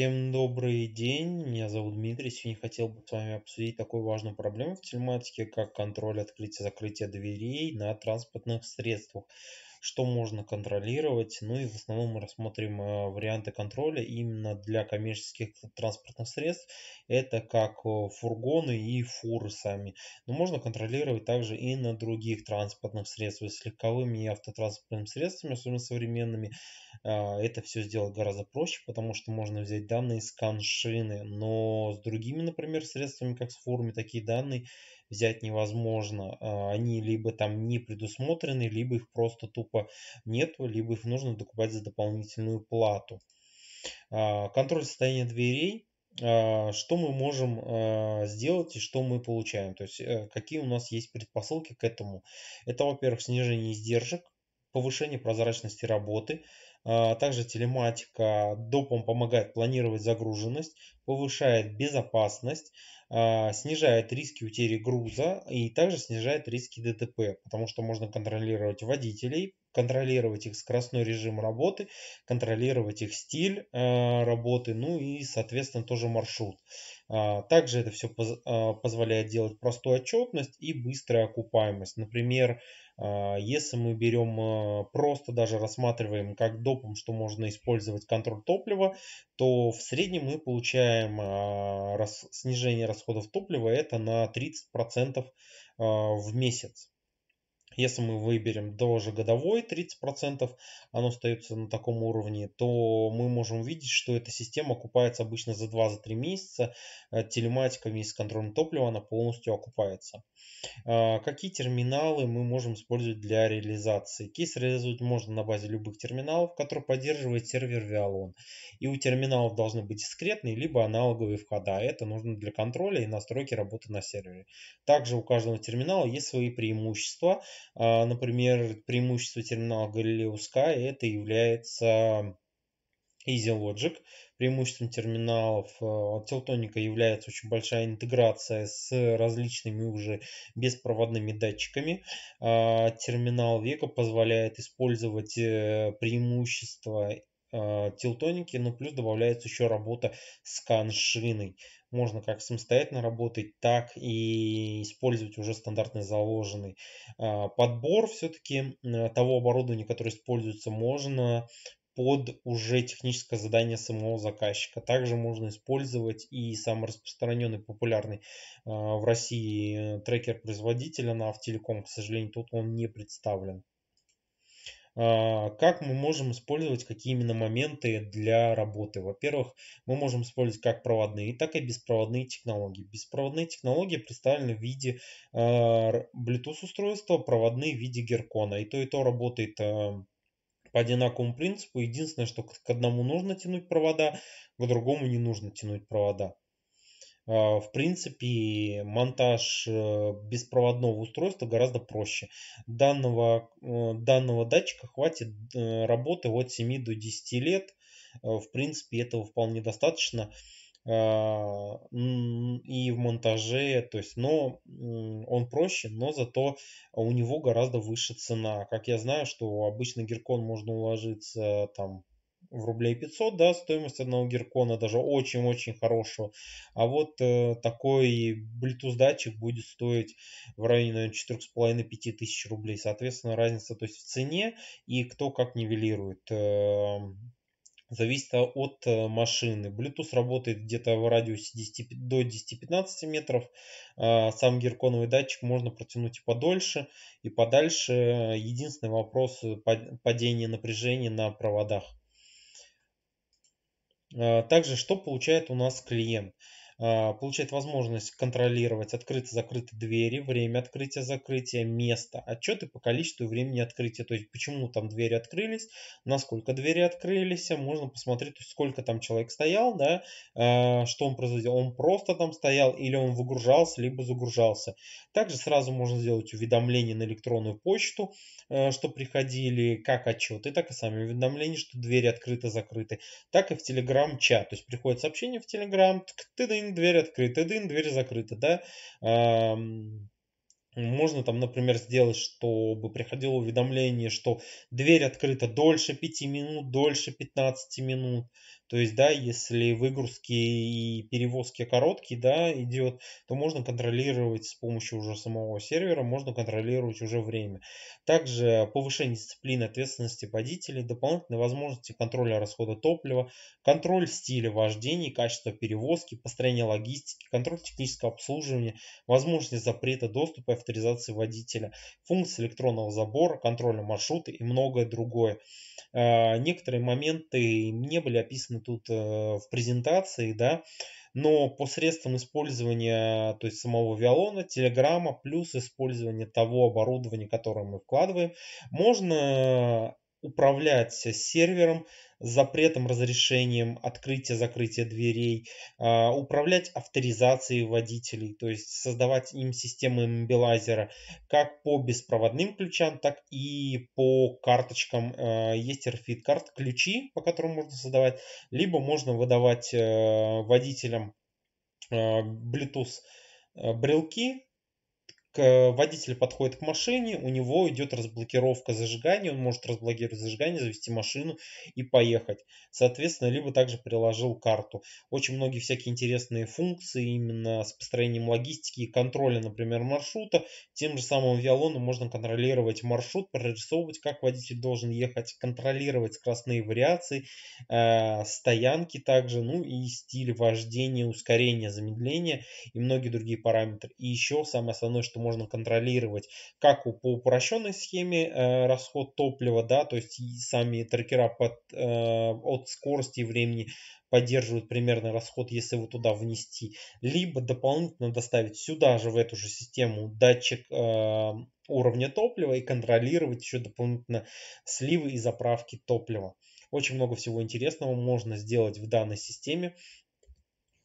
Всем добрый день, меня зовут Дмитрий. Сегодня хотел бы с вами обсудить такую важную проблему в телематике, как контроль открытия-закрытия дверей на транспортных средствах что можно контролировать. Ну и в основном мы рассмотрим э, варианты контроля именно для коммерческих транспортных средств. Это как э, фургоны и фуры сами. Но можно контролировать также и на других транспортных средствах, э, с легковыми и автотранспортными средствами, особенно современными. А, это все сделать гораздо проще, потому что можно взять данные с коншины, но с другими, например, средствами, как с фурами, такие данные взять невозможно. А, они либо там не предусмотрены, либо их просто тупо нет, либо их нужно докупать за дополнительную плату. А, контроль состояния дверей а, что мы можем сделать и что мы получаем. То есть э, какие у нас есть предпосылки к этому. Это, во-первых, снижение издержек, повышение прозрачности работы, а, также телематика допом помогает планировать загруженность, повышает безопасность, а, снижает риски утери груза и также снижает риски ДТП, потому что можно контролировать водителей, контролировать их скоростной режим работы, контролировать их стиль а, работы, ну и, соответственно, тоже маршрут. А, также это все а, позволяет делать простую отчетность и быструю окупаемость. Например, а, если мы берем просто даже рассматриваем как допом, что можно использовать контроль топлива, то в среднем мы получаем снижение расходов топлива это на 30% в месяц. Если мы выберем даже годовой 30%, оно остается на таком уровне, то мы можем видеть, что эта система окупается обычно за 2-3 месяца. Э, телематиками и с контролем топлива она полностью окупается. А, какие терминалы мы можем использовать для реализации? Кейс реализовать можно на базе любых терминалов, которые поддерживает сервер Vialon. И у терминалов должны быть дискретные, либо аналоговые входа. Это нужно для контроля и настройки работы на сервере. Также у каждого терминала есть свои преимущества. А, например, преимущество терминала Galileo Sky это является Easy Logic. Преимуществом терминалов э, Телтоника является очень большая интеграция с различными уже беспроводными датчиками. А, терминал Века позволяет использовать э, преимущества Э, тилтоники, но плюс добавляется еще работа с каншиной. Можно как самостоятельно работать, так и использовать уже стандартный заложенный а, подбор все-таки э, того оборудования, которое используется, можно под уже техническое задание самого заказчика. Также можно использовать и самый распространенный, популярный э, в России э, трекер производителя на Автелеком. К сожалению, тут он не представлен. А, как мы можем использовать какие именно моменты для работы. Во-первых, мы можем использовать как проводные, так и беспроводные технологии. Беспроводные технологии представлены в виде а, Bluetooth устройства, проводные в виде геркона. И то, и то работает а, по одинаковому принципу. Единственное, что к одному нужно тянуть провода, к другому не нужно тянуть провода. А, в принципе, монтаж э, беспроводного устройства гораздо проще. Данного, э, данного датчика хватит э, работы от 7 до 10 лет. В принципе, этого вполне достаточно а, и в монтаже, то есть, но он проще, но зато у него гораздо выше цена. Как я знаю, что обычно геркон можно уложиться там в рублей 500, да, стоимость одного геркона, даже очень-очень хорошего. А вот э, такой Bluetooth датчик будет стоить в районе 4,5-5 тысяч рублей. Соответственно, разница то есть в цене и кто как нивелирует. Э, зависит от э, машины. Bluetooth работает где-то в радиусе 10, до 10-15 метров. А сам герконовый датчик можно протянуть и подольше, и подальше. Единственный вопрос э, падение напряжения на проводах. А, также, что получает у нас клиент? А, получает возможность контролировать открыто-закрытые двери, время открытия-закрытия, место, отчеты по количеству времени открытия, то есть почему там двери открылись, насколько двери открылись, а можно посмотреть, то есть сколько там человек стоял, да, а, что он производил, он просто там стоял или он выгружался, либо загружался. Также сразу можно сделать уведомление на электронную почту, э, что приходили как отчеты, так и сами уведомления, что двери открыты-закрыты, так и в Telegram-чат, то есть приходит сообщение в Telegram, ты один дверь открыта, один дверь закрыта, да. Можно там, например, сделать, чтобы приходило уведомление, что дверь открыта дольше 5 минут, дольше 15 минут. То есть, да, если выгрузки и перевозки короткие, да, идет, то можно контролировать с помощью уже самого сервера, можно контролировать уже время. Также повышение дисциплины ответственности водителей, дополнительные возможности контроля расхода топлива, контроль стиля вождения, качества перевозки, построение логистики, контроль технического обслуживания, возможность запрета доступа и авторизации водителя, функции электронного забора, контроля маршрута и многое другое. А, некоторые моменты не были описаны жизнь тут э, в презентации, да, но посредством использования то есть самого Виолона, телеграмма плюс использование того оборудования, которое мы вкладываем, можно управлять сервером, запретом, разрешением, открытия, закрытия дверей, а, управлять авторизацией водителей, то есть создавать им системы мобилайзера как по беспроводным ключам, так и по карточкам. А, есть RFID карт, ключи, по которым можно создавать, либо можно выдавать э, водителям а, Bluetooth э, брелки, водитель подходит к машине, у него идет разблокировка зажигания, он может разблокировать зажигание, завести машину и поехать. Соответственно, либо также приложил карту. Очень многие всякие интересные функции именно с построением логистики и контроля, например, маршрута. Тем же самым Виолоном можно контролировать маршрут, прорисовывать, как водитель должен ехать, контролировать скоростные вариации, э, стоянки также, ну и стиль вождения, ускорения, замедления и многие другие параметры. И еще самое основное, что можно контролировать как по упрощенной схеме э, расход топлива, да, то есть сами трекера под, э, от скорости и времени поддерживают примерный расход, если вы туда внести, либо дополнительно доставить сюда же, в эту же систему, датчик э, уровня топлива и контролировать еще дополнительно сливы и заправки топлива. Очень много всего интересного можно сделать в данной системе.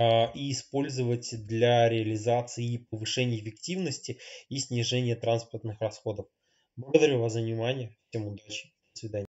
А, и использовать для реализации повышения эффективности и снижения транспортных расходов. Благодарю вас за внимание. Всем удачи. До свидания.